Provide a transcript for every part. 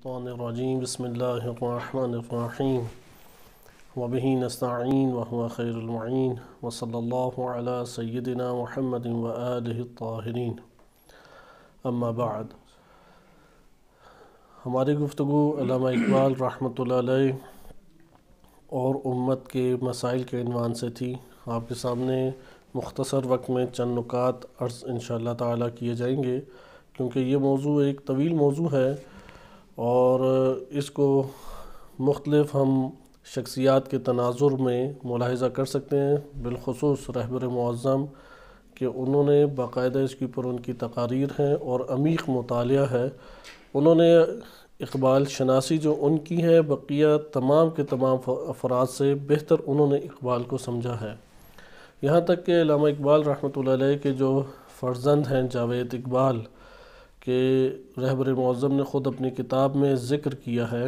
الشيطان الرجيم بسم الله الرحمن الرحيم وبه نستعين وهو خير المعين وصلى الله على سيدنا محمد وآله الطاهرين أما بعد हमारी गुफ्तु इकबाल रहमत और उम्मत के मसाइल के अनवान से थी आपके सामने मुख्तसर वक्त में चंद नुकात अर्ज़ इन शाह किए जाएंगे क्योंकि ये मौजू एक तवील मौजू है और इसको मुख्तलफ़ हम शख्सियात के तनाजुर में मुलाजा कर सकते हैं बिलखसूस रहबर मज़म कि उन्होंने बाकायदा इसके ऊपर उनकी तकारीर हैं और अमीक मताल है उन्होंने इकबाल शनासी जो उनकी है बकिया तमाम के तमाम अफराद से बेहतर उन्होंने इकबाल को समझा है यहाँ तक कि इकबाल रहमत के जो फ़र्जंद हैं जावेद इकबाल कि रहबर मौज़म ने ख़ुद अपनी किताब में ज़िक्र किया है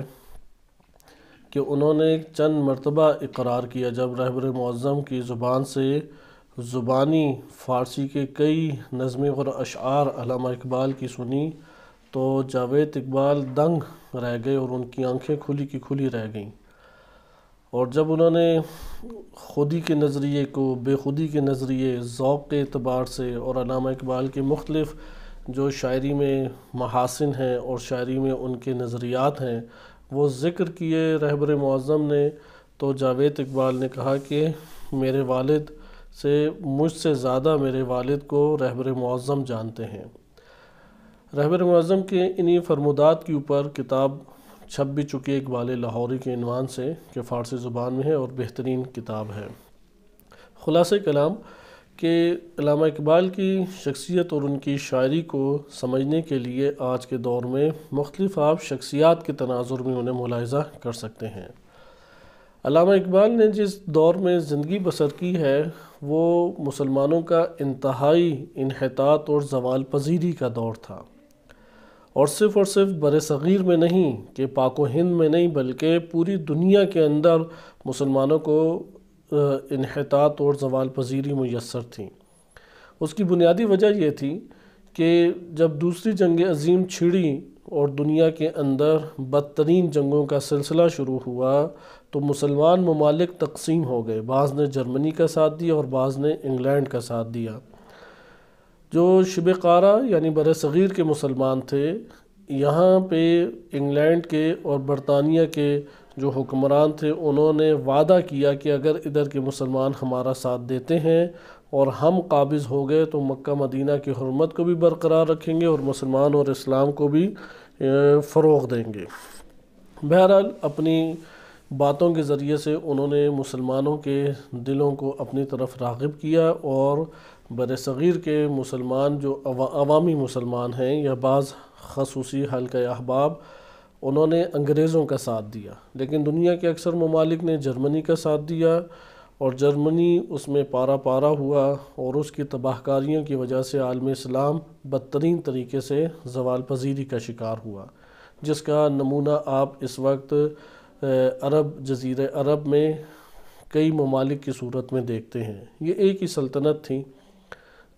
कि उन्होंने चंद मरतबा इकरार किया जब रहबर मौज़म की ज़ुबान से ज़ुबानी फ़ारसी के कई नज़में और अशार अलामा इकबाल की सुनी तो जावेद इकबाल दंग रह गए और उनकी आंखें खुली की खुली रह गईं और जब उन्होंने खुदी के नज़रिए को बेखुदी के नज़रिए ओक़ के अतबार से और अलामा इकबाल के मुख्तलिफ़ जो शायरी में महासिन हैं और शायरी में उनके नज़रियात हैं वो ज़िक्र किए रहबर मुआज़म ने तो जावेद इकबाल ने कहा कि मेरे वालिद से मुझसे ज़्यादा मेरे वालिद को रहबर मौजम जानते हैं रहबर मज़म के इन्हीं फरमुदात के ऊपर किताब छप भी चुकी इकबाल लाहौरी के अनवान से कि फ़ारसी ज़ुबान में है और बेहतरीन किताब है खुलासे कलाम कि इकबाल की शख्सियत और उनकी शायरी को समझने के लिए आज के दौर में मुख्तफ आप शख्सियात के तनाजुर में उन्हें मुलायजा कर सकते हैं अलामा इकबाल ने जिस दौर में ज़िंदगी बसर की है वो मुसलमानों का इंतहाई इनहतात और जवाल पजीरी का दौर था और सिर्फ़ और सिर्फ बर सग़ीर में नहीं कि पाको हिंद में नहीं बल्कि पूरी दुनिया के अंदर मुसलमानों को इनहतात और जवाल पजीरी मैसर थी उसकी बुनियादी वजह यह थी कि जब दूसरी जंग अजीम छिड़ी और दुनिया के अंदर बदतरीन जंगों का सिलसिला शुरू हुआ तो मुसलमान ममालिक तकसीम हो गए बाज़ ने जर्मनी का साथ दिया और बाज़ ने इंग्लैंड का साथ दिया जो शिब कारा यानी बर सग़ीर के मुसलमान थे यहाँ पे इंग्लैंड के और बरतानिया के जो हुक्मरान थे उन्होंने वादा किया कि अगर इधर के मुसलमान हमारा साथ देते हैं और हम काबिज़ हो गए तो मक्का मदीना की हरमत को भी बरकरार रखेंगे और मुसलमान और इस्लाम को भी फ़रोग देंगे बहरहाल अपनी बातों के ज़रिए से उन्होंने मुसलमानों के दिलों को अपनी तरफ रागब किया और बरसीर सग़ीर के मुसलमान जो अवा, अवामी मुसलमान हैं या बाज़ खसूसी हल्का अहबाब उन्होंने अंग्रेज़ों का साथ दिया लेकिन दुनिया के अक्सर ममालिक ने जर्मनी का साथ दिया और जर्मनी उसमें पारा पारा हुआ और उसकी तबाहकारियों की वजह से आलम इस्लाम बदतरीन तरीके से जवाल पजीरी का शिकार हुआ जिसका नमूना आप इस वक्त अरब जजीर अरब में कई ममालिक की सूरत में देखते हैं ये एक ही सल्तनत थी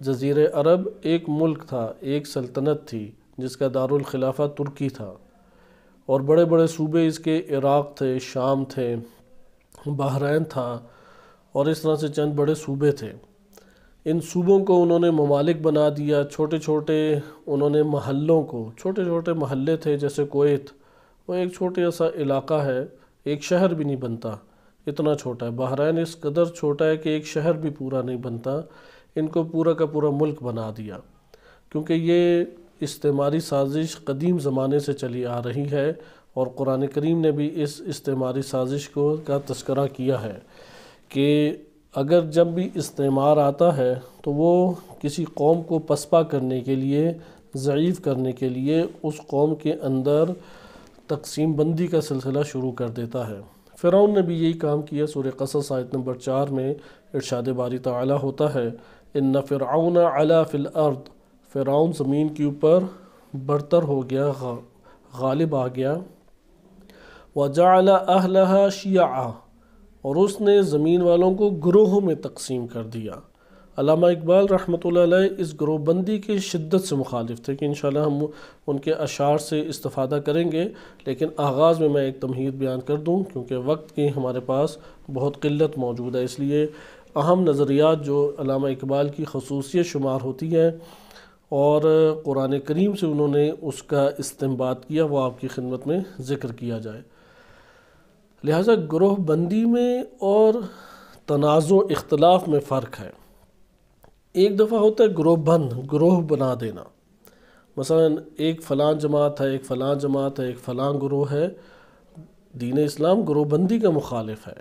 जजीर अरब एक मुल्क था एक सल्तनत थी जिसका दारुल खिलाफा तुर्की था और बड़े बड़े सूबे इसके इराक़ थे शाम थे बहरैन था और इस तरह से चंद बड़े सूबे थे इन सूबों को उन्होंने ममालिक बना दिया छोटे छोटे उन्होंने महलों को छोटे छोटे महल्ले थे जैसे कोत वो एक छोटे सा इलाका है एक शहर भी नहीं बनता इतना छोटा है बहरैन इस कदर छोटा है कि एक शहर भी पूरा नहीं बनता इनको पूरा का पूरा मुल्क बना दिया क्योंकि ये इस्तेमारी साजिश कदीम ज़माने से चली आ रही है और कुरान करीम ने भी इस इस्तेमारी साजिश को का तस्करा किया है कि अगर जब भी इस्तेमार आता है तो वो किसी कौम को पसपा करने के लिए ज़यीफ़ करने के लिए उस कौम के अंदर तकसीम बंदी का सिलसिला शुरू कर देता है फ़िरौन ने भी यही काम किया सूर्य कसस आयत नंबर चार में इरशाद बारी तला होता है इन न अला फ़िल अर्द फ़िरौन ज़मीन के ऊपर बरतर हो गया गालिब आ गया वजाल अहलहा शिया और उसने ज़मीन वालों को ग्रोहों में तकसीम कर दिया अलामा इकबाल रहमत इस ग्रोहबंदी के शिद्दत से मुखालिफ थे कि इन हम उनके अशार से इस्तफादा करेंगे लेकिन आगाज़ में मैं एक तमहीद बयान कर दूँ क्योंकि वक्त की हमारे पास बहुत किल्लत मौजूद है इसलिए अहम नज़रियात जो अलामा इकबाल की खसूसियत शुमार होती है और क़ुरान करीम से उन्होंने उसका इस्तेमाल किया वो आपकी खिदमत में ज़िक्र किया जाए लिहाजा ग्रोह बंदी में और तनाज़ इख्तलाफ में फ़र्क है एक दफ़ा होता है ग्रोह बंद ग्रोह बना देना मसलन एक फ़लाँ जमात है एक फ़लाँ जमात है एक फ़लाँ ग्रोह है दीन इस्लाम ग्रोह बंदी का मुखालिफ है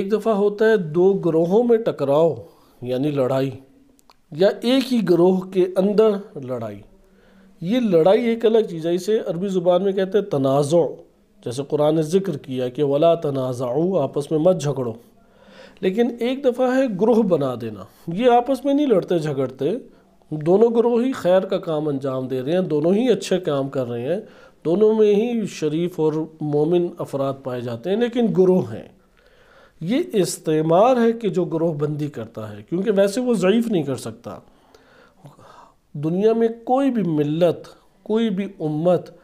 एक दफ़ा होता है दो ग्रोहों में टकराव यानी लड़ाई या एक ही ग्रोह के अंदर लड़ाई ये लड़ाई एक अलग चीज़ है इसे अरबी ज़ुबान में कहते हैं तनाज़ो जैसे कुरान ने ज़िक्र किया कि वला तनाज़ाऊ आपस में मत झगड़ो लेकिन एक दफ़ा है ग्रोह बना देना ये आपस में नहीं लड़ते झगड़ते दोनों ग्रोह ही खैर का काम अंजाम दे रहे हैं दोनों ही अच्छे काम कर रहे हैं दोनों में ही शरीफ और मोमिन अफराद पाए जाते हैं लेकिन ग्रोह हैं ये इस्तेमार है कि जो ग्रोह बंदी करता है क्योंकि वैसे वो ज़यीफ़ नहीं कर सकता दुनिया में कोई भी मिलत कोई भी उम्मत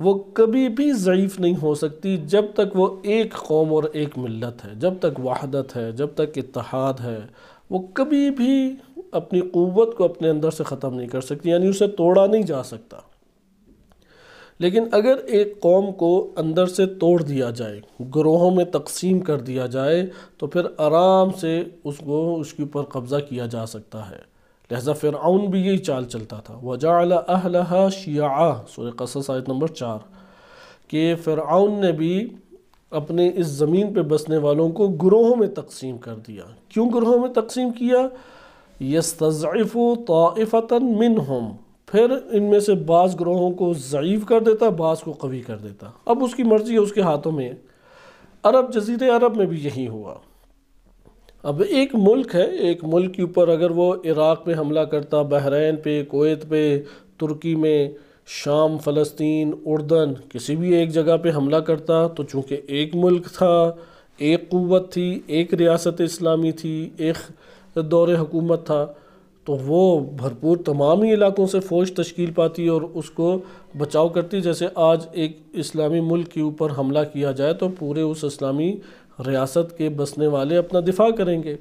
वो कभी भी ज़यीफ़ नहीं हो सकती जब तक वो एक कौम और एक मिलत है जब तक वाहदत है जब तक इतिहाद है वो कभी भी अपनी क़वत को अपने अंदर से ख़त्म नहीं कर सकती यानी उसे तोड़ा नहीं जा सकता लेकिन अगर एक कौम को अंदर से तोड़ दिया जाए ग्रोहों में तकसीम कर दिया जाए तो फिर आराम से उसको उसके ऊपर कब्ज़ा किया जा सकता है लहजा फ़िरआउन भी यही चाल चलता था वजा अहलहा शिया आयत नंबर चार कि फ़िरआउन ने भी अपने इस ज़मीन पर बसने वालों को ग्रोहों में तकसीम कर दिया क्यों ग्रोहों में तकसीम किया यस्तफ़ तोफ़ता मिन हम फिर इनमें से बाज़ ग्रोहों को ज़यीफ़ कर देता बाज़ को कवी कर देता अब उसकी मर्ज़ी है उसके हाथों में अरब जजीर अरब में भी यही हुआ अब एक मुल्क है एक मुल्क के ऊपर अगर वो इराक़ पे हमला करता बहरीन पे कोत पे तुर्की में शाम फ़लस्तीन उर्दन किसी भी एक जगह पे हमला करता तो चूँकि एक मुल्क था एक क़वत थी एक रियासत इस्लामी थी एक दौर हुकूमत था तो वो भरपूर तमाम ही इलाकों से फ़ौज तश्कील पाती है और उसको बचाव करती जैसे आज एक इस्लामी मुल्क के ऊपर हमला किया जाए तो पूरे उस इस्लामी रियासत के बसने वाले अपना दिफा करेंगे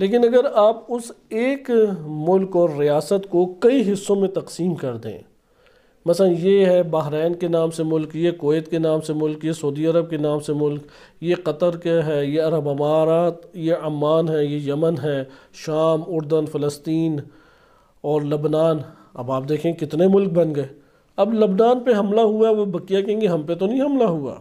लेकिन अगर आप उस एक मुल्क और रियासत को कई हिस्सों में तकसीम कर दें मसा ये है बहरीन के नाम से मुल्क ये कोत के नाम से मुल्क ये सऊदी अरब के नाम से मुल्क ये कतर के है ये अरब अमारात ये अमान है ये यमन है शाम उर्दन फ़लस्तीन और लबनान अब आप देखें कितने मुल्क बन गए अब लबनान पे हमला हुआ वो बकिया कहेंगे हम पे तो नहीं हमला हुआ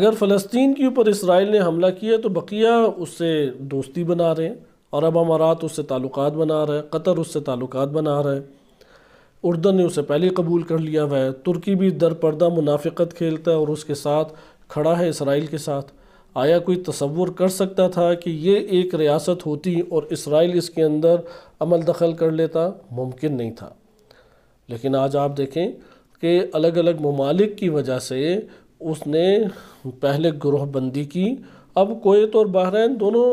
अगर फ़लस्तीन के ऊपर इसराइल ने हमला किया तो बकिया उससे दोस्ती बना रहे हैं अरब अमारात उससे ताल्लुकात बना रहे हैं कतर उससे ताल्लुकात बना रहे हैं उर्दन ने उसे पहले कबूल कर लिया हुआ है तुर्की भी दरपर्दा मुनाफिकत खेलता है और उसके साथ खड़ा है इसराइल के साथ आया कोई तस्वुर कर सकता था कि ये एक रियासत होती और इसराइल इसके अंदर अमल दखल कर लेता मुमकिन नहीं था लेकिन आज आप देखें कि अलग अलग ममालिक की वजह से उसने पहले ग्रोहबंदी की अब कोयत और बहरीन दोनों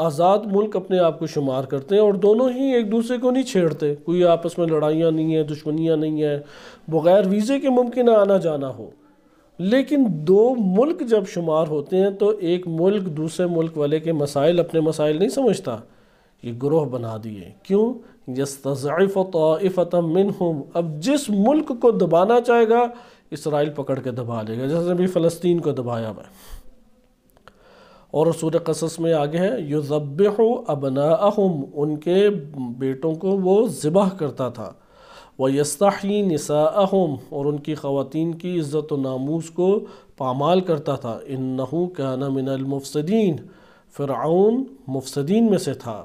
आज़ाद मुल्क अपने आप को शुमार करते हैं और दोनों ही एक दूसरे को नहीं छेड़ते कोई आपस में लड़ाइयाँ नहीं हैं दुश्मनियाँ नहीं हैं बग़ैर वीज़े के मुमकिन आना जाना हो लेकिन दो मुल्क जब शुमार होते हैं तो एक मुल्क दूसरे मुल्क वाले के मसाइल अपने मसाइल नहीं समझता ये ग्रोह बना दिए क्यों यस्तफ़ तोफ़तम अब जिस मुल्क को दबाना चाहेगा इसराइल पकड़ के दबा लेगा जैसे अभी फ़लस्तीन को दबाया हुआ और सूर कसस में आगे है युजब अबना अहम उनके बेटों को वो ज़िबा करता था व यस्ताही नसा और उनकी ख़वान की इज़्ज़त नामूस को पामाल करता था इन नहू कहना मिनलमफसदीन फ़िरउन मुफसदीन में से था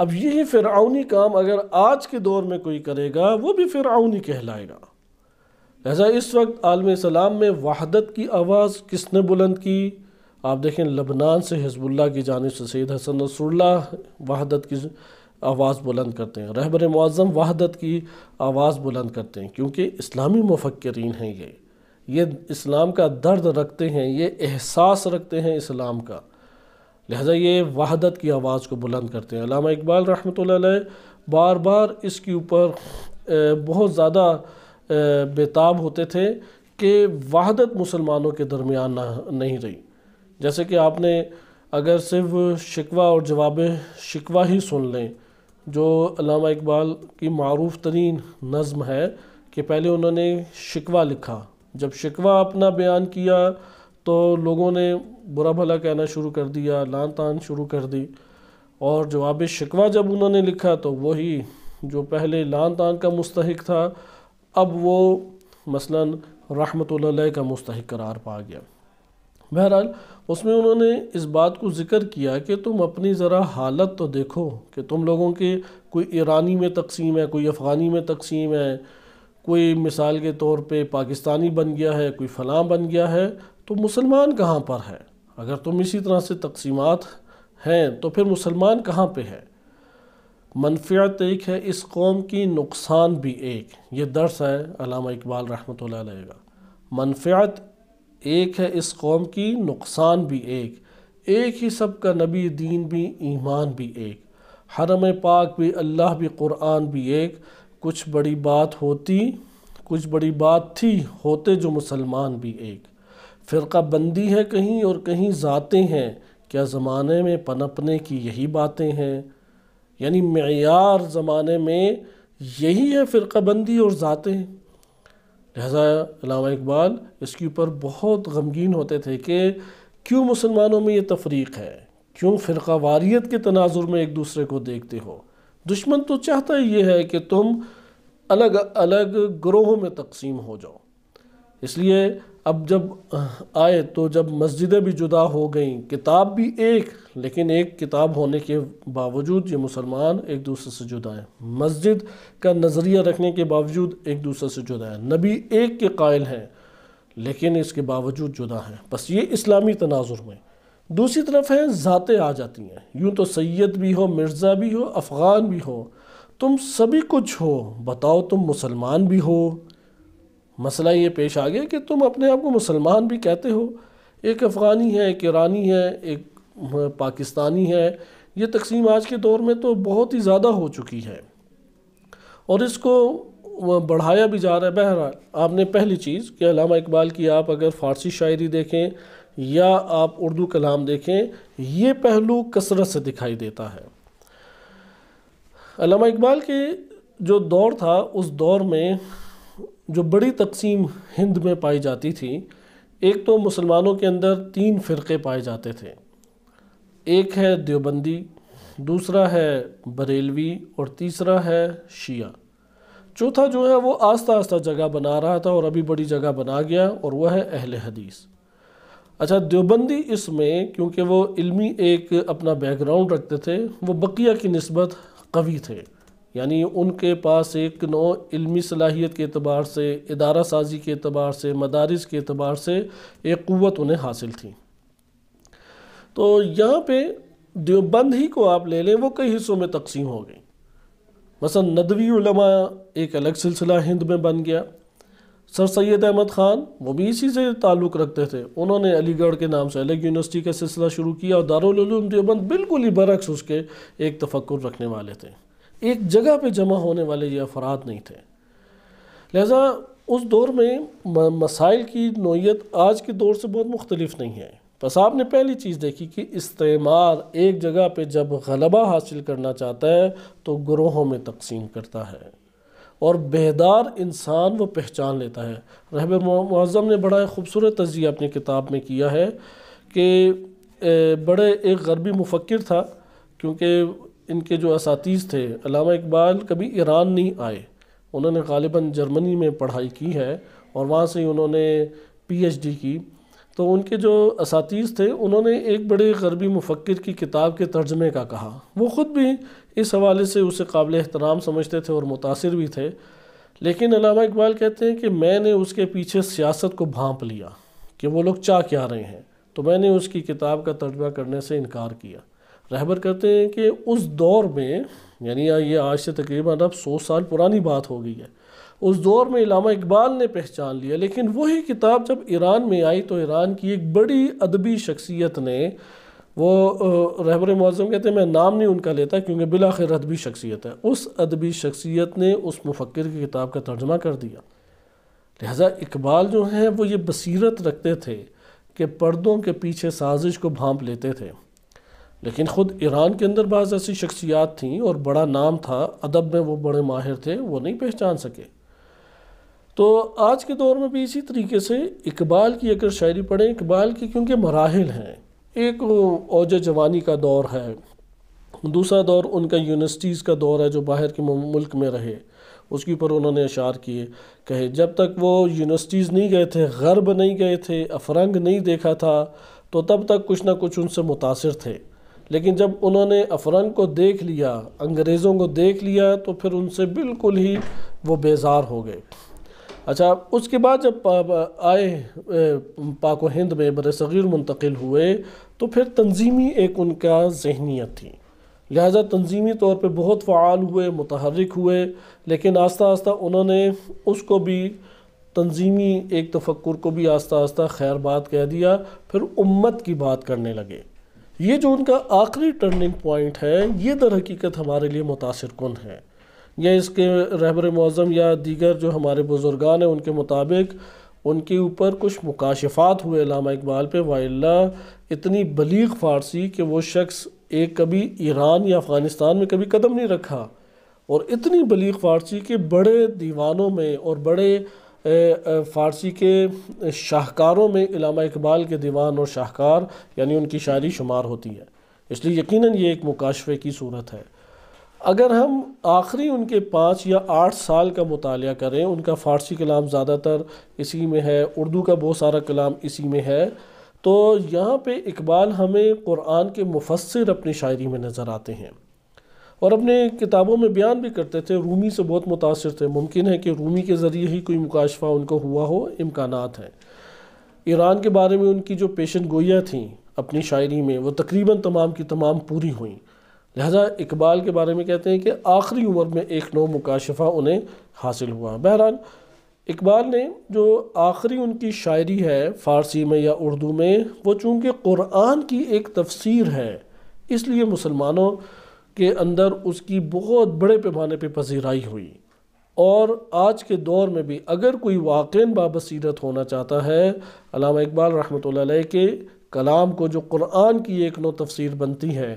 अब यही फ़िरउनी काम अगर आज के दौर में कोई करेगा वो भी फ़िरआनी कहलाएगा लहजा इस वक्त आलम सलाम में वहादत की आवाज़ किसने बुलंद की आप देखें लबनान से हिजबुल्ला की जानब से सैद हसन रसुल्ला वहादत की आवाज़ बुलंद करते हैं रहबर मज़म वहादत की आवाज़ बुलंद करते हैं क्योंकि इस्लामी मफक्रीन हैं ये ये इस्लाम का दर्द रखते हैं ये एहसास रखते हैं इस्लाम का लिहाजा ये वहादत की आवाज़ को बुलंद करते हैं अलामा इकबाल रहमत बार बार इसके ऊपर बहुत ज़्यादा बेताब होते थे कि वहादत मुसलमानों के दरमियान नहीं रही जैसे कि आपने अगर सिर्फ शिकवा और जवाब शिकवा ही सुन लें जो अलामा इकबाल की मरूफ तरीन नज़म है कि पहले उन्होंने शिकवा लिखा जब शिकवा अपना बयान किया तो लोगों ने बुरा भला कहना शुरू कर दिया लान तान शुरू कर दी और जवाब शिकवा जब उन्होंने लिखा तो वही जो पहले लान तान का मुस्तक था अब वो मसलन रहमत का मुस्तक करार पा गया बहरहाल उसमें उन्होंने इस बात को ज़िक्र किया कि तुम अपनी ज़रा हालत तो देखो कि तुम लोगों के कोई ईरानी में तकसीम है कोई अफ़गानी में तकसीम है कोई मिसाल के तौर पे पाकिस्तानी बन गया है कोई फ़लाँ बन गया है तो मुसलमान कहाँ पर है अगर तुम इसी तरह से तकसीमत हैं तो फिर मुसलमान कहाँ पर है मनफियत एक है इस कौम की नुकसान भी एक ये दर्स है अलामा इकबाल रहमत लगा मनफियत एक है इस कौम की नुकसान भी एक एक ही सब का नबी दीन भी ईमान भी एक हरम पाक भी अल्लाह भी कुरान भी एक कुछ बड़ी बात होती कुछ बड़ी बात थी होते जो मुसलमान भी एक फ़िरका बंदी है कहीं और कहीं ज़ाते हैं क्या ज़माने में पनपने की यही बातें हैं यानी मैार ज़माने में यही है फ़िरका बंदी और ज़ातें लिहाजा इकबाल इसके ऊपर बहुत गमगीन होते थे कि क्यों मुसलमानों में ये तफरीक है क्यों फ़िरका के तनाजुर में एक दूसरे को देखते हो दुश्मन तो चाहता ही ये है कि तुम अलग अलग ग्रोहों में तकसीम हो जाओ इसलिए अब जब आए तो जब मस्जिदें भी जुदा हो गईं किताब भी एक लेकिन एक किताब होने के बावजूद ये मुसलमान एक दूसरे से जुदा हैं मस्जिद का नज़रिया रखने के बावजूद एक दूसरे से जुदा हैं नबी एक के कायल हैं लेकिन इसके बावजूद जुदा हैं बस ये इस्लामी तनाजुर में दूसरी तरफ हैं ज़ातें आ जाती हैं यूँ तो सैद भी हो मिर्ज़ा भी हो अफ़गान भी हो तुम सभी कुछ हो बताओ तुम मुसलमान भी हो मसला ये पेश आ गया कि तुम अपने आप को मुसलमान भी कहते हो एक अफ़गानी है एक ईरानी है एक पाकिस्तानी है ये तकसीम आज के दौर में तो बहुत ही ज़्यादा हो चुकी है और इसको बढ़ाया भी जा रहा है बहरहाल आपने पहली चीज़ कि अलामा इकबाल की आप अगर फ़ारसी शायरी देखें या आप उर्दू कलाम देखें ये पहलू कसरत से दिखाई देता है अलामा इकबाल के जो दौर था उस दौर में जो बड़ी तकसीम हिंद में पाई जाती थी एक तो मुसलमानों के अंदर तीन फ़िरके पाए जाते थे एक है देवबंदी दूसरा है बरेलवी और तीसरा है शिया चौथा जो है वो आस्ता आस्ता जगह बना रहा था और अभी बड़ी जगह बना गया और वह है अहल हदीस अच्छा देवबंदी इसमें क्योंकि वो इल्मी एक अपना बैकग्राउंड रखते थे वो बकिया की नस्बत कवि थे यानी उनके पास एक नौ इल्मी सलाहियत के अतबार से इदारा साजी के अतबार से मदारस के अतबार से एक क़वत उन्हें हासिल थी तो यहाँ पर देवबंद ही को आप ले लें वो कई हिस्सों में तकसीम हो गई मसलन नदवी उलमा एक अलग सिलसिला हिंद में बन गया सर सैद अहमद ख़ान वो भी इसी से ताल्लुक़ रखते थे उन्होंने अलीगढ़ के नाम से अलग यूनिवर्सिटी का सिलसिला शुरू किया और दारुल देवबंद बिल्कुल ही बरक्स उसके एक तफक् रखने वाले थे एक जगह पे जमा होने वाले ये अफराद नहीं थे लिहाजा उस दौर में मसाइल की नोयत आज के दौर से बहुत मुख्तलिफ नहीं है बस आपने पहली चीज़ देखी कि इस्तेमाल एक जगह पे जब गलबा हासिल करना चाहता है तो ग्रोहों में तकसीम करता है और बेहदार इंसान वो पहचान लेता है रहब मुआज़म ने बड़ा खूबसूरत तजिया अपनी किताब में किया है कि बड़े एक गरबी मुफक्र था क्योंकि इनके जो इस थे अलामा इकबाल कभी ईरान नहीं आए उन्होंने गालिबा जर्मनी में पढ़ाई की है और वहाँ से उन्होंने पीएचडी की तो उनके जो इस थे उन्होंने एक बड़े गरबी मुफक्र की किताब के तर्जमे का कहा वो ख़ुद भी इस हवाले से उसे काबिल एहतराम समझते थे और मुतासर भी थे लेकिन अलामा इकबाल कहते हैं कि मैंने उसके पीछे सियासत को भाँप लिया कि वो लोग चाह क्या रहे हैं तो मैंने उसकी किताब का तर्जमा करने से इनकार किया रहबर कहते हैं कि उस दौर में यानी ये आज से तकरीबन अब सौ साल पुरानी बात हो गई है उस दौर में इलामा इकबाल ने पहचान लिया लेकिन वही किताब जब ईरान में आई तो ईरान की एक बड़ी अदबी शख्सियत ने वो रहबर मौजम कहते हैं मैं नाम नहीं उनका लेता क्योंकि बिलाखिर अदबी शख्सियत है उस अदबी शख्सियत ने उस मुफक्र की किताब का तर्जमा कर दिया लिहाजा इकबाल जो हैं वो ये बसरत रखते थे कि पर्दों के पीछे साजिश को भाँप लेते थे लेकिन ख़ुद ईरान के अंदर बाज़ ऐसी शख्सियात थी और बड़ा नाम था अदब में वो बड़े माहिर थे वो नहीं पहचान सके तो आज के दौर में भी इसी तरीके से इकबाल की अगर शायरी पढ़ें इकबाल की क्योंकि मराहल हैं एक औज जवानी का दौर है दूसरा दौर उनका यूनिवर्सिटीज़ का दौर है जो बाहर के मुल्क में रहे उसके ऊपर उन्होंने इशार किए कहे जब तक वो यूनिवर्सिटीज़ नहीं गए थे गर्ब नहीं गए थे अफरंग नहीं देखा था तो तब तक कुछ ना कुछ उनसे मुतासर थे लेकिन जब उन्होंने अफरन को देख लिया अंग्रेज़ों को देख लिया तो फिर उनसे बिल्कुल ही वो बेजार हो गए अच्छा उसके बाद जब आए पाक हिंद में बर सग़ीर मुंतकिल हुए तो फिर तंजीमी एक उनका जहनीत थी लिहाजा तंजीमी तौर पे बहुत फ़ाल हुए मतहरक हुए लेकिन आस्ता आस्ता उन्होंने उसको भी तंजीमी एक तफक् को भी आस्ता आस्ता खैर बात कह दिया फिर उम्मत की बात करने लगे ये जो उनका आखिरी टर्निंग पॉइंट है ये दर हकीकत हमारे लिए मुतासर कन है या इसके रहबर मौज़म या दीगर जो हमारे बुज़ुर्गान हैं उनके मुताबिक उनके ऊपर कुछ मुकाशफात हुए लामा इकबाल पे वाइल्ला इतनी बलीग फ़ारसी कि वो शख्स एक कभी ईरान या अफ़गानिस्तान में कभी कदम नहीं रखा और इतनी बलीग फ़ारसी के बड़े दीवानों में और बड़े फ़ारसी के शाहकारों में इलामा इकबाल के दीवान और शाहकार यानी उनकी शायरी शुमार होती है इसलिए यकीनन ये एक मुकाशफे की सूरत है अगर हम आखिरी उनके पाँच या आठ साल का मताल करें उनका फ़ारसी कलाम ज़्यादातर इसी में है उर्दू का बहुत सारा कलाम इसी में है तो यहाँ पे इकबाल हमें क़ुरान के मुफसर अपनी शायरी में नज़र आते हैं और अपने किताबों में बयान भी करते थे रूमी से बहुत मुतासर थे मुमकिन है कि रूमी के ज़रिए ही कोई मुकाशफा उनको हुआ हो इम्कान हैं ईरान के बारे में उनकी जो पेशन गोयाँ थीं अपनी शायरी में वो तकरीबन तमाम की तमाम पूरी हुई लिहाजा इकबाल के बारे में कहते हैं कि आखिरी उम्र में एक नौ मुकाशफा उन्हें हासिल हुआ बहरहाल इकबाल ने जो आखिरी उनकी शायरी है फ़ारसी में या उर्दू में वो चूँकि क़ुरान की एक तफसीर है इसलिए मुसलमानों के अंदर उसकी बहुत बड़े पैमाने पर पसीराई हुई और आज के दौर में भी अगर कोई वाकई बाबसीरत होना चाहता है अलामा इकबाल रहमत के कलाम को जो कुरान की एक नो तफसीर बनती है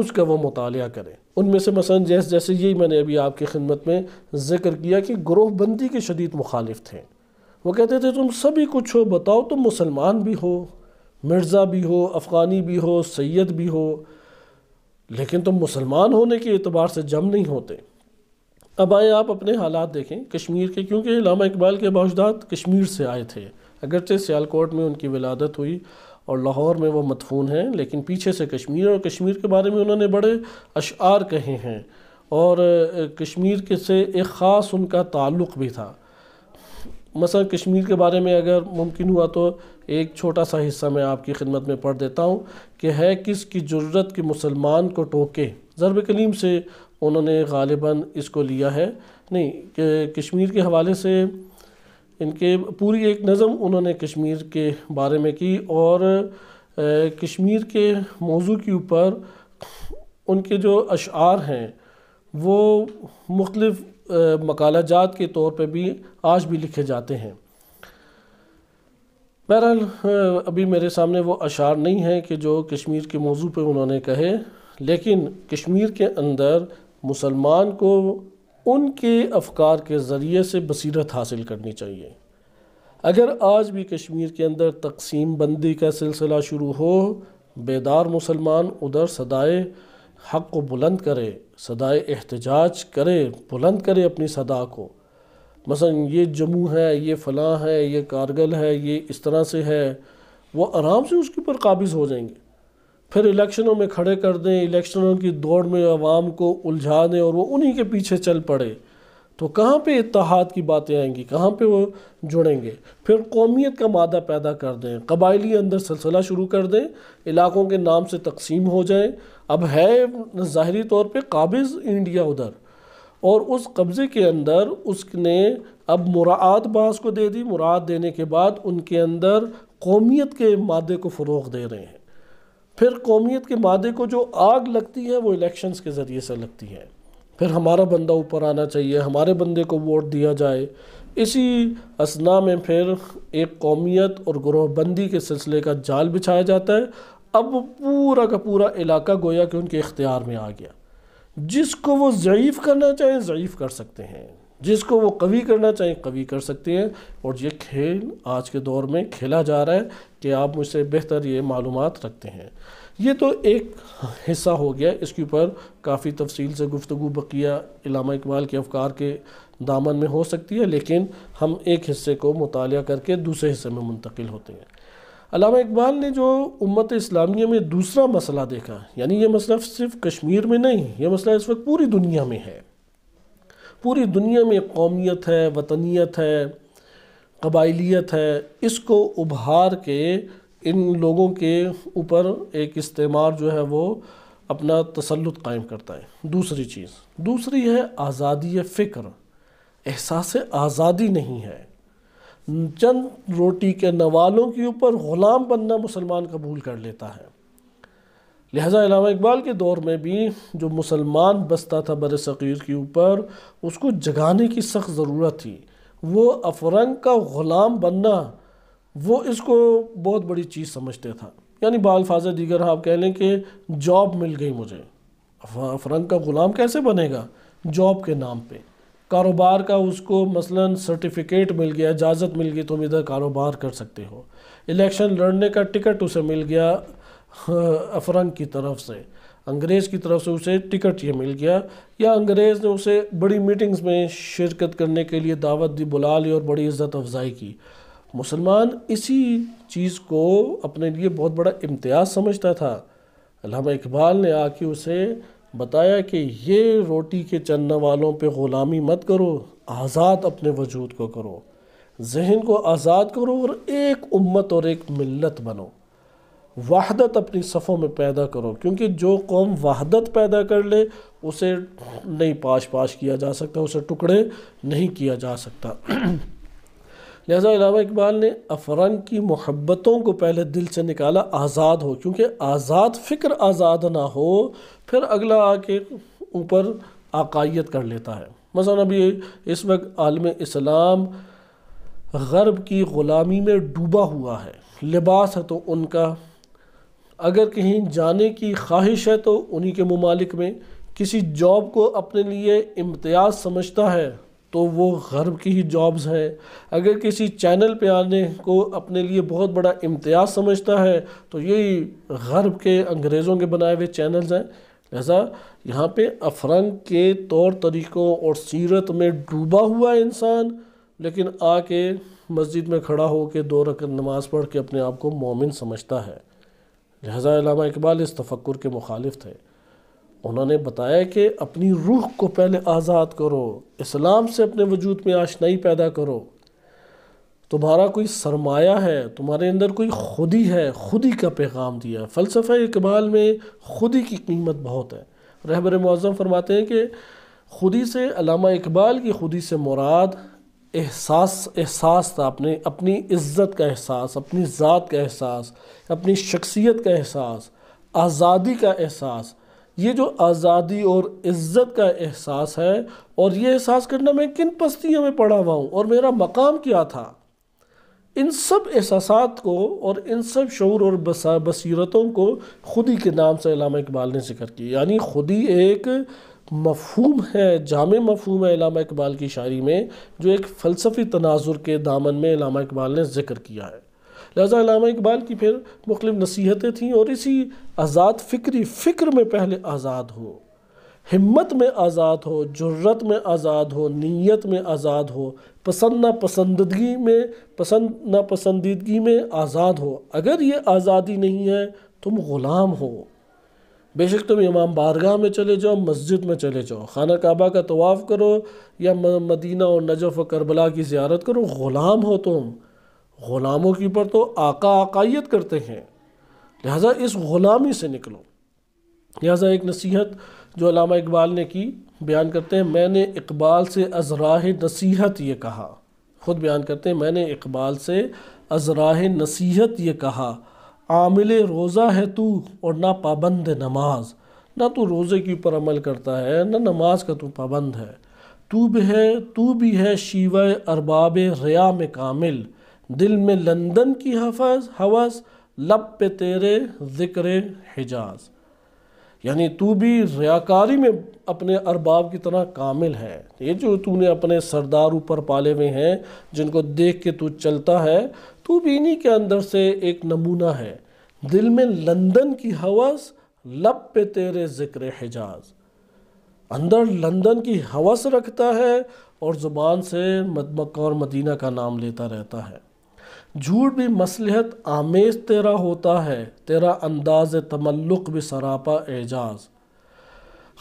उसका वह मुताल करें उनमें से मसा जैसे जैसे यही मैंने अभी आपकी खिदमत में ज़िक्र किया कि ग्रोह बंदी के शदीद मुखालिफ थे वो कहते थे तुम सभी कुछ हो बताओ तुम मुसलमान भी हो मिर्ज़ा भी हो अफ़गानी भी हो सैद भी हो लेकिन तुम मुसलमान होने के अतबार से जम नहीं होते अब आए आप अपने हालात देखें कश्मीर के क्योंकि लामा इकबाल के बाशदात कश्मीर से आए थे अगरचे सियालकोट में उनकी विलादत हुई और लाहौर में वो मदफून हैं लेकिन पीछे से कश्मीर और कश्मीर के बारे में उन्होंने बड़े अशार कहे हैं और कश्मीर के से एक ख़ास उनका ताल्लुक़ भी था मसा कश्मीर के बारे में अगर मुमकिन हुआ तो एक छोटा सा हिस्सा मैं आपकी खिदमत में पढ़ देता हूँ कि है किस की ज़रूरत कि मुसलमान को टोके ज़रब कलीम से उन्होंने गालिबा इसको लिया है नहीं कि कश्मीर के हवाले से इनके पूरी एक नज़म उन्होंने कश्मीर के बारे में की और कश्मीर के मौजू के ऊपर उनके जो अशार हैं वो मुख्तफ मकाला जात के तौर पर भी आज भी लिखे जाते हैं बहरहाल अभी मेरे सामने वो अशार नहीं हैं कि जो कश्मीर के मौजू पर उन्होंने कहे लेकिन कश्मीर के अंदर मुसलमान को उनके अफकार के ज़रिए से बसीरत हासिल करनी चाहिए अगर आज भी कश्मीर के अंदर तकसीम बंदी का सिलसिला शुरू हो बेदार मुसलमान उधर सदाए हक़ को बुलंद करे सदाए एहतजाज करे बुलंद करे अपनी सदा को मसलन ये जम्मू है ये फ़लाँ है ये कारगिल है ये इस तरह से है वो आराम से उसके ऊपर काबिज़ हो जाएंगे फिर इलेक्शनों में खड़े कर दें इलेक्शनों की दौड़ में आवाम को उलझा दें और वो उन्हीं के पीछे चल पड़े तो कहाँ पे इतिहाद की बातें आएंगी कहाँ पे वो जुड़ेंगे फिर कौमियत का मादा पैदा कर दें कबायली अंदर सिलसिला शुरू कर दें इलाकों के नाम से तकसीम हो जाए अब है ज़ाहरी तौर पे काबिज़ इंडिया उधर और उस कब्ज़े के अंदर उसने अब मुराद बास को दे दी मुराद देने के बाद उनके अंदर कौमियत के मादे को फ़रोग दे रहे हैं फिर कौमियत के मादे को जो आग लगती है वो इलेक्शंस के ज़रिए से लगती है फिर हमारा बंदा ऊपर आना चाहिए हमारे बंदे को वोट दिया जाए इसी असना में फिर एक कौमियत और ग्रोहबंदी के सिलसिले का जाल बिछाया जाता है अब पूरा का पूरा इलाका गोया कि उनके इख्तियार में आ गया जिसको वो ज़यीफ़ करना चाहें ज़यीफ़ कर सकते हैं जिसको वो कवि करना चाहें कवि कर सकते हैं और ये खेल आज के दौर में खेला जा रहा है कि आप मुझसे बेहतर ये मालूम रखते हैं ये तो एक हिस्सा हो गया इसके ऊपर काफ़ी तफसील से गुफ्तु बकिया इलामा इकबाल के अफकार के दामन में हो सकती है लेकिन हम एक हिस्से को मुताल करके दूसरे हिस्से में मुंतकिल होते हैं अलामा इकबाल ने जो उम्मत इस्लामिया में दूसरा मसला देखा यानी यह मसला सिर्फ कश्मीर में नहीं यह मसला इस वक्त पूरी दुनिया में है पूरी दुनिया में कौमियत है वतनीत है कबाइलियत है इसको उभार के इन लोगों के ऊपर एक इस्तेमाल जो है वो अपना तसलुत कायम करता है दूसरी चीज़ दूसरी है आज़ादी फ़िक्र एहसास आज़ादी नहीं है चंद रोटी के नवालों के ऊपर ग़ुलाम बनना मुसलमान कबूल कर लेता है लिहाजा इलामा इकबाल के दौर में भी जो मुसलमान बसता था बर सग़ीर के ऊपर उसको जगाने की सख्त ज़रूरत थी वो अफरंग का ग़ुलाम बनना वो इसको बहुत बड़ी चीज़ समझते था यानी बालफाज दीगर आप कह लें कि जॉब मिल गई मुझे अफरंग का ग़ुलाम कैसे बनेगा जॉब के नाम पर कारोबार का उसको मसलन सर्टिफिकेट मिल गया इजाज़त मिल गई तो तुम इधर कारोबार कर सकते हो इलेक्शन लड़ने का टिकट उसे मिल गया अफरंग की तरफ से अंग्रेज़ की तरफ से उसे टिकट ये मिल गया या अंग्रेज़ ने उसे बड़ी मीटिंग्स में शिरकत करने के लिए दावत दी बुला ली और बड़ी इज़्ज़त अफजाई की मुसलमान इसी चीज़ को अपने लिए बहुत बड़ा इम्तियाज़ समझता था अलामा इकबाल ने आके उसे बताया कि ये रोटी के चलने वालों पे ग़ुलामी मत करो आज़ाद अपने वजूद को करो जहन को आज़ाद करो और एक उम्मत और एक मिलत बनो वहदत अपनी सफ़ों में पैदा करो क्योंकि जो कौम वहदत पैदा कर ले उसे नहीं पाश पाश किया जा सकता उसे टुकड़े नहीं किया जा सकता लिहाजा अलावा इकबाल ने अफरान की मोहब्बतों को पहले दिल से निकाला आज़ाद हो क्योंकि आज़ाद फ़िक्र आज़ाद ना हो फिर अगला आके ऊपर अकाइत कर लेता है मसलन अभी इस वक्त आलम इस्लाम गर्ब की ग़ुलामी में डूबा हुआ है लिबास है तो उनका अगर कहीं जाने की ख्वाहिश है तो उन्हीं के ममालिक में किसी जॉब को अपने लिए इम्तियाज़ समझता है तो वो गर्व की ही जॉब्स है अगर किसी चैनल पे आने को अपने लिए बहुत बड़ा इम्तियाज़ समझता है तो यही गर्व के अंग्रेज़ों के बनाए हुए चैनल्स हैं ऐसा यहाँ पे अफरंग के तौर तरीक़ों और सीरत में डूबा हुआ इंसान लेकिन आके मस्जिद में खड़ा हो के दो रकत नमाज पढ़ के अपने आप को मोमिन समझता है लिहाजा इकबाल इस तफक्र के मुखालिफ थे उन्होंने बताया कि अपनी रूह को पहले आज़ाद करो इस्लाम से अपने वजूद में आशनाई पैदा करो तुम्हारा कोई सरमाया है तुम्हारे अंदर कोई खुदी है खुदी का पैगाम दिया फ़लसफ़ा इकबाल में खुदी की कीमत बहुत है रहबर मौज़म फरमाते हैं कि खुदी से अलामा इकबाल की खुदी से मुराद एहसास एहसास था अपने अपनी इज़्ज़त का एहसास अपनी ज़ात का एहसास अपनी शख्सियत का एहसास आज़ादी का एहसास ये जो आज़ादी और इज़्ज़त का एहसास है और ये एहसास करना मैं किन पस्तियों में पड़ा हुआ हूँ और मेरा मकाम क्या था इन सब एहसास को और इन सब शोर और बसीरतों को खुदी के नाम से इलामा इकबाल ने जिक्र किया यानी खुदी एक मफहूम है जाम मफहूम है इलामा इकबाल की शायरी में जो एक फ़लसफ़ी तनाजुर के दामन में इलामा इकबाल ने जिक्र किया है लिहाजा इकबाल की फिर मुख्तलिफ नसीहतें थीं और इसी आज़ाद फ़िक्री फ़िक्र में पहले आज़ाद हो हिम्मत में आज़ाद हो जुर्रत में आज़ाद हो नीयत में आज़ाद हो पसंद नापसंदगी में पसंद नापसंदीदगी में आज़ाद हो अगर ये आज़ादी नहीं है तुम ग़ुलाम हो बेशक तुम इमाम बारगाह में चले जाओ मस्जिद में चले जाओ खाना काबा का तवाफ़ करो या मदीना और नजफ़ और करबला की ज़्यारत करो ग़ुलाम हो तुम ग़ुलामों के ऊपर तो आका आकाइत करते हैं लिहाजा इस ग़ुलामी से निकलो लिहाजा एक नसीहत जो अलामा इकबाल ने की बयान करते हैं मैंने इकबाल से अजराह नसीहत ये कहा ख़ुद बयान करते हैं मैंने इकबाल से अजराह नसीहत ये कहा आमिल रोज़ा है तू और ना पाबंद नमाज ना तू रोज़े के ऊपर अमल करता है ना नमाज का तू पाबंद है तू भी है तू भी है शिवा अरबाब रया में कामिल दिल में लंदन की हफज हवस लब पे तेरे ज़िक्र हिजाज यानी तू भी रियाकारी में अपने अरबाब की तरह कामिल है ये जो तूने अपने सरदार ऊपर पाले हुए हैं जिनको देख के तू चलता है तू भी इन्हीं के अंदर से एक नमूना है दिल में लंदन की हवस लब पे तेरे ज़िक्र हिजाज अंदर लंदन की हवस रखता है और ज़ुबान से मदमक और मदीना का नाम लेता रहता है झूठ भी मसलहत आमेज तेरा होता है तेरा अंदाज तमल्लुक भी सरापा एजाज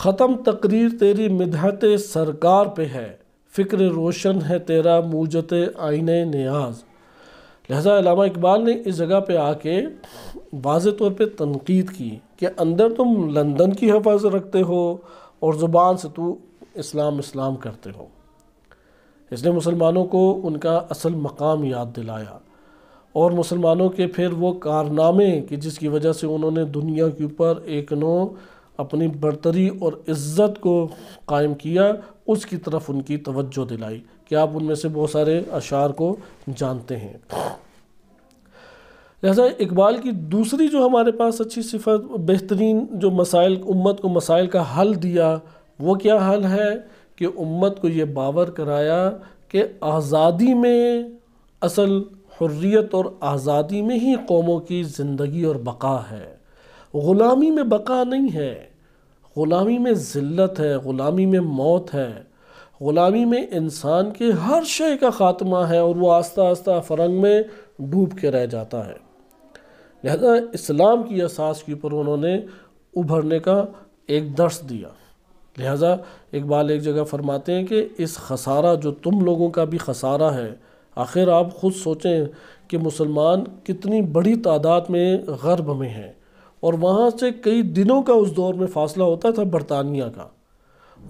ख़त्म तकरीर तेरी मिदहत सरकार पे है फ़िक्र रोशन है तेरा मूजत आइन न्याज लिहाजा अलामा इकबाल ने इस जगह पे आके वाज तौर पे तनकीद की कि अंदर तुम लंदन की हफाजत रखते हो और ज़ुबान से तू इस्लाम इस्लाम करते हो इसने मुसलमानों को उनका असल मकाम याद दिलाया और मुसलमानों के फिर वो कारनामे कि जिसकी वजह से उन्होंने दुनिया के ऊपर एक नो अपनी बरतरी और इज़्ज़त को कायम किया उसकी तरफ उनकी तवज्जो दिलाई कि आप उनमें से बहुत सारे अशार को जानते हैं लिहाजा इकबाल की दूसरी जो हमारे पास अच्छी सिफत बेहतरीन जो मसाइल उम्मत को मसाइल का हल दिया वो क्या हल है कि उम्मत को ये बावर कराया कि आज़ादी में असल हुर्रियत और आज़ादी में ही कौमों की ज़िंदगी और बका है ग़ुलामी में बका नहीं है ग़ुलामी में ज़िल्त है ग़ुलामी में मौत है ग़ुलामी में इंसान के हर शय का ख़ात्मा है और वह आस्ता आस्ता फरंग में डूब के रह जाता है लिहाजा इस्लाम की असास के ऊपर उन्होंने उभरने का एक दर्श दिया लिहाजा इकबाल एक जगह फरमाते हैं कि इस खसारा जो तुम लोगों का भी खसारा है आखिर आप ख़ुद सोचें कि मुसलमान कितनी बड़ी तादाद में गर्ब में हैं और वहाँ से कई दिनों का उस दौर में फ़ासला होता था बरतानिया का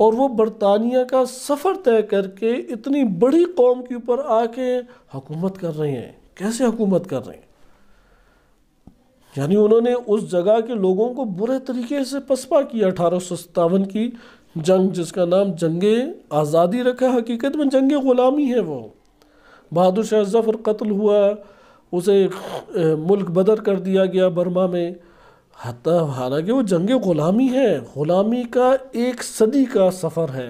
और वो बरतानिया का सफ़र तय करके इतनी बड़ी कौम के ऊपर आके हुकूमत कर रहे हैं कैसे हुकूमत कर रहे हैं यानी उन्होंने उस जगह के लोगों को बुरे तरीके से पसपा किया अठारह की जंग जिसका नाम जंग आज़ादी रखा हकीकत में जंग ग़ुलामी है वो बहादुर शाह जफ़र कत्ल हुआ उसे मुल्क बदर कर दिया गया बर्मा में हालांकि वो जंग ग़ुलामी है ग़ुलामी का एक सदी का सफ़र है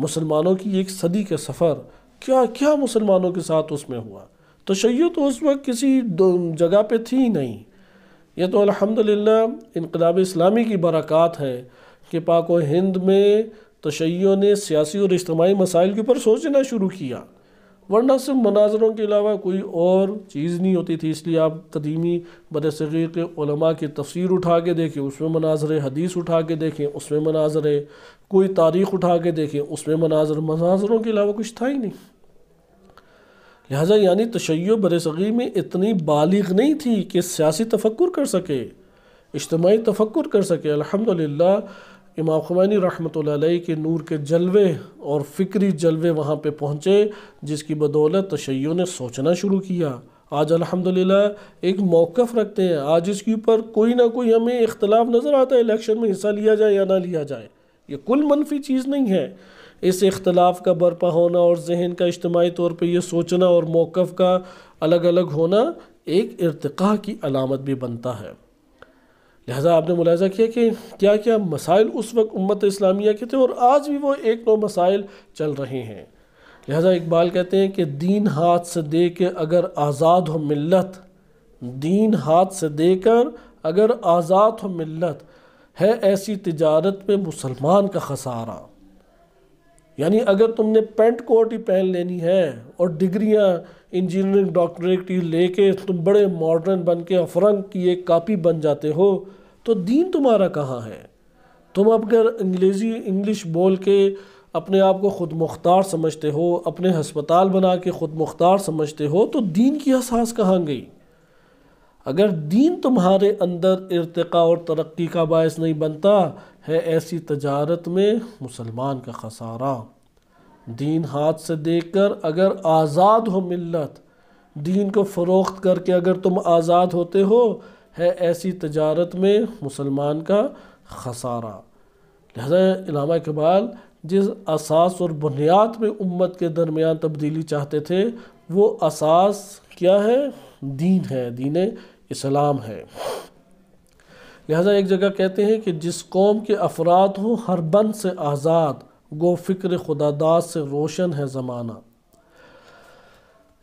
मुसलमानों की एक सदी का सफ़र क्या क्या मुसलमानों के साथ उसमें हुआ शैय तो उस वक्त किसी जगह पे थी ही नहीं यह तो अल्हम्दुलिल्लाह इनकलाब इस्लामी की बरक़ात है कि पाक हिंद में तशैयों ने सियासी और इज्तमाही मसाइल के ऊपर सोचना शुरू किया वरना सिर्फ मनाजरों के अलावा कोई और चीज़ नहीं होती थी इसलिए आप कदीमी बदसग़ीर के उलमा की तफसीर उठा के देखें उसमें मनाजर हदीस उठा के देखें उसमें मनाजर कोई तारीख़ उठा के देखें उसमें मनाजर मनाजरों के अलावा कुछ था ही नहीं लिहाजा यानी तशैय बरसगी में इतनी बालिग नहीं थी कि सियासी तफक् कर सके इज्तमी तफक् कर सके अलहमदिल्ला इमाम खुमैनी रहमत के नूर के जलवे और फ़िक्री जलवे वहाँ पर पहुँचे जिसकी बदौलत तशैयों ने सोचना शुरू किया आज अल्हम्दुलिल्लाह एक मौक़ रखते हैं आज इसके ऊपर कोई ना कोई हमें इख्तलाफ नज़र आता है इलेक्शन में हिस्सा लिया जाए या ना लिया जाए ये कुल मनफी चीज़ नहीं है इस इख्तलाफ का बर्पा होना और जहन का इज्तमी तौर पर यह सोचना और मौक़ का अलग अलग होना एक इरतका की अलामत भी बनता है लिहाजा आपने मुलाजा किया कि क्या क्या मसाइल उस वक्त उम्मत इस्लामिया के थे और आज भी वो एक दो मसाइल चल रहे हैं लिहाजा इकबाल कहते हैं कि दीन हाथ से दे के अगर आज़ाद हो मिलत दीन हाथ से देकर अगर आज़ाद हो मिलत है ऐसी तिजारत में मुसलमान का खसारा यानी अगर तुमने पेंट कोट ही पहन लेनी है और डिग्रियाँ इंजीनियरिंग डॉक्टरेट की लेके तुम बड़े मॉडर्न बन के अफरंग की एक कापी बन जाते हो तो दीन तुम्हारा कहाँ है तुम अगर अंग्रेज़ी इंग्लिश बोल के अपने आप को ख़ुद मुख्तार समझते हो अपने हस्पताल बना के ख़ुद मुख्तार समझते हो तो दीन की असास कहाँ गई अगर दीन तुम्हारे अंदर इरतका और तरक्की का बायस नहीं बनता है ऐसी तजारत में मुसलमान का खसारा दीन हाथ से देकर अगर आज़ाद हो मिलत दीन को फ़रोख्त करके अगर तुम आज़ाद होते हो है ऐसी तजारत में मुसलमान का खसारा लिहाजा इलामा इकबाल जिस असास और बुनियाद में उम्मत के दरमियान तब्दीली चाहते थे वो असास क्या है दीन है दीन इस्लाम है लिहाजा एक जगह कहते हैं कि जिस कौम के अफराद हों हर बंद से आज़ाद गो फ़िक्र खुदादास से रोशन है ज़माना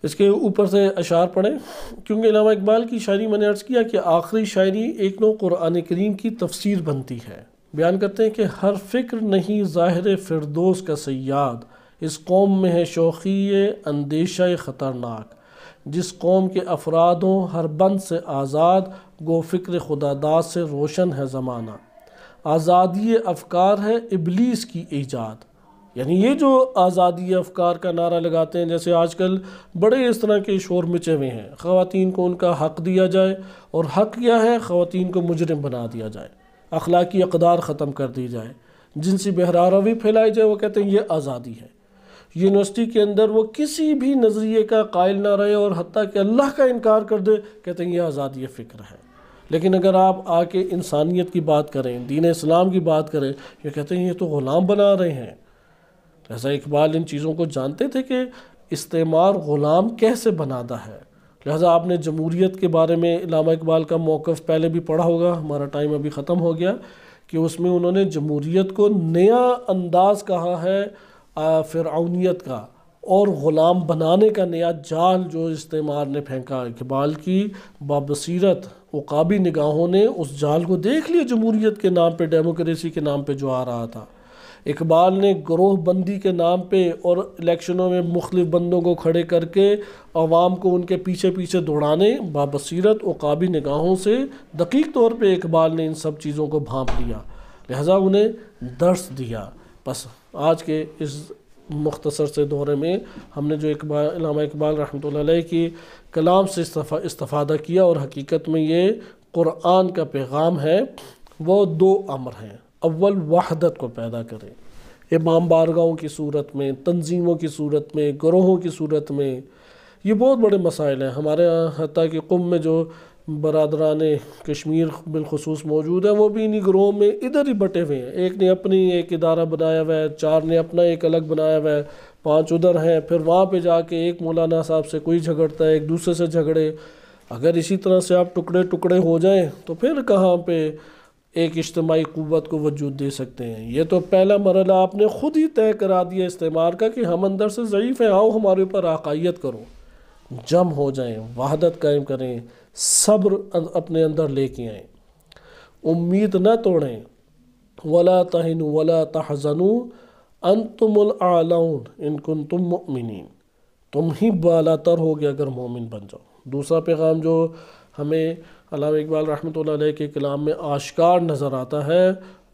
इसके ऊपर से अशार पढ़ें क्योंकि इलामा इकबाल की शायरी मैंने अर्ज़ किया कि आखिरी शायरी एक नो क़ुरान करीम की तफसीर बनती है बयान करते हैं कि हर फ़िक्र नहीं ज़ाहिर फिरदोस का सयाद इस कौम में है शौक़ी अंदेशा ख़तरनाक जिस कौम के अफराद हों हर बंद से आज़ाद गो फ़िक्र खुदादास से रोशन है ज़माना आज़ादी अफकार है इबलीस की ईजाद यानी ये जो आज़ादी अफकार का नारा लगाते हैं जैसे आजकल बड़े इस तरह के शोर मचे हुए हैं ख़वान को उनका हक़ दिया जाए और हक़ क्या है ख़वान को मुजरम बना दिया जाए अखलाकी अकदार ख़त्म कर दी जाए जिनसी भी फैलाई जाए वो कहते हैं ये आज़ादी है यूनिवर्सिटी के अंदर वो किसी भी नज़रिए का कायल ना रहे और हती कि अल्लाह का इनकार कर दे कहते हैं ये आज़ादी फ़िक्र है लेकिन अगर आप आके इंसानियत की बात करें दीन इस्लाम की बात करें ये कहते हैं ये तो ग़ुलाम बना रहे हैं लिहाजा इकबाल इन चीज़ों को जानते थे कि इस्तेमार ग़ुलाम कैसे बनाता है लिहाजा आपने जमूरीत के बारे में इलामा इकबाल का मौक़ पहले भी पढ़ा होगा हमारा टाइम अभी ख़त्म हो गया कि उसमें उन्होंने जमूरीत को नया अंदाज़ कहा है फ़िरौनीत का और ग़ुलाम बनाने का नया जाल जो इस्तेमार ने फेंका इकबाल की बाबसीरत उकाबी निगाहों ने उस जाल को देख लिया जमहूरीत के नाम पर डेमोक्रेसी के नाम पर जो आ रहा था इकबाल ने ग्रोह बंदी के नाम पे और इलेक्शनों में मुख्तु बंदों को खड़े करके अवाम को उनके पीछे पीछे दौड़ाने बाबसीरत उकाबी निगाहों से दकीक तौर पर इकबाल ने इन सब चीज़ों को भाँप लिया लिहाजा उन्हें दर्श दिया बस आज के इस मुख्तसर से दौरे में हमने जो इकबाल इकबाल रहमत की कलाम से इस्तफ़ादा किया और हकीकत में ये क़ुरान का पैगाम है वो दो अमर हैं अव्वल वहदत को पैदा करें इमाम बारगाहों की सूरत में तंजीमों की सूरत में ग्रोहों की सूरत में ये बहुत बड़े मसाइल हैं हमारे यहाँ हती कि कुम में जो बरदरान कश्मीर बिलखसूस मौजूद है वो भी इन्हीं ग्रोहों में इधर ही बटे हुए हैं एक ने अपनी एक इदारा बनाया हुआ है चार ने अपना एक अलग बनाया हुआ है पांच उधर हैं फिर वहाँ पे जाके एक मौलाना साहब से कोई झगड़ता है एक दूसरे से झगड़े अगर इसी तरह से आप टुकड़े टुकड़े हो जाएं तो फिर कहाँ पे एक इज्तमाही क़वत को वजूद दे सकते हैं ये तो पहला मरला आपने ख़ुद ही तय करा दिया इस्तेमाल का कि हम अंदर से ज़यीफ़ हैं आओ हमारे ऊपर अकाइत करो जम हो जाए वहादत कायम करें सब्र अं-, अपने अंदर लेके आएँ उम्मीद न तोड़ें वला तहन वला तहजनू अनतुमुल आलाउन इनकुन तुम मोमिन तुम ही बाला तर गए अगर मोमिन बन जाओ दूसरा पैगाम जो हमें अलाम इकबाल रहमत के कलाम में आशकार नज़र आता है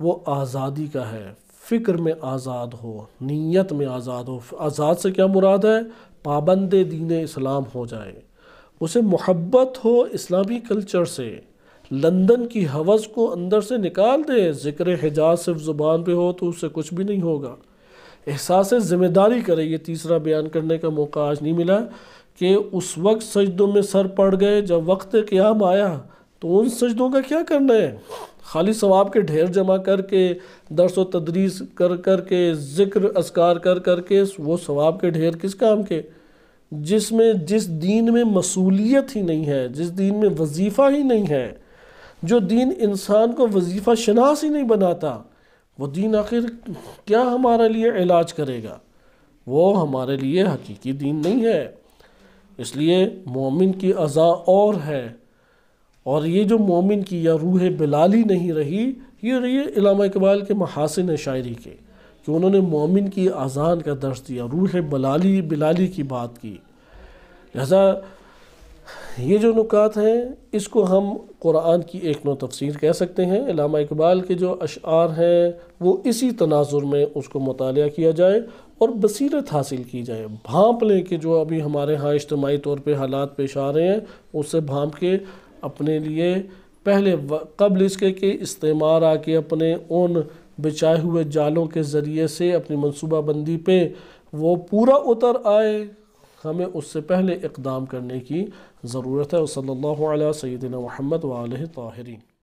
वो आज़ादी का है फ़िक्र में आज़ाद हो नीयत में आज़ाद हो आज़ाद से क्या मुराद है पाबंद दीन इस्लाम हो जाए उसे मोहब्बत हो इस्लामी कल्चर से लंदन की हवस को अंदर से निकाल दे ज़िक्र हिजाज सिर्फ ज़ुबान पे हो तो उससे कुछ भी नहीं होगा एहसास ज़िम्मेदारी करें ये तीसरा बयान करने का मौका आज नहीं मिला कि उस वक्त सजदों में सर पड़ गए जब वक्त क़्याम आया तो उन सजदों का क्या करना है खाली सवाब के ढेर जमा करके दरस व तदरीस कर कर के ज़िक्र असकार कर कर के वो सवाब के ढेर किस काम के जिसमें जिस दीन में मसूलियत ही नहीं है जिस दीन में वजीफ़ा ही नहीं है जो दीन इंसान को वजीफ़ा शनास ही नहीं बनाता वो दीन आखिर क्या हमारे लिए इलाज करेगा वो हमारे लिए हकीकी दीन नहीं है इसलिए मोमिन की अज़ा और है और ये जो मोमिन की या रूह बिलाली नहीं रही ये रही इलामा इकबाल के महासिन शायरी के कि उन्होंने मोमिन की अज़ान का दर्श दिया रूह बलाली बिलाली की बात की लिहाजा ये जो नुकात हैं इसको हम कुरान की एक नो तफसीर कह सकते हैं इलामा इकबाल के जो अशार हैं वो इसी तनाजुर में उसको मताल किया जाए और बसीरत हासिल की जाए भाँप लें कि जो अभी हमारे यहाँ इज्तमाही तौर पर हालात पेश आ रहे हैं उससे भाँप के अपने लिए पहले कबल इसके कि इस्तेमार आके अपने उन बिछाए हुए जालों के ज़रिए से अपनी मनसूबाबंदी पे वो पूरा उतर आए हमें उससे पहले इकदाम करने की ज़रूरत है सल्ला सैदिन महमद वाल ताहरीन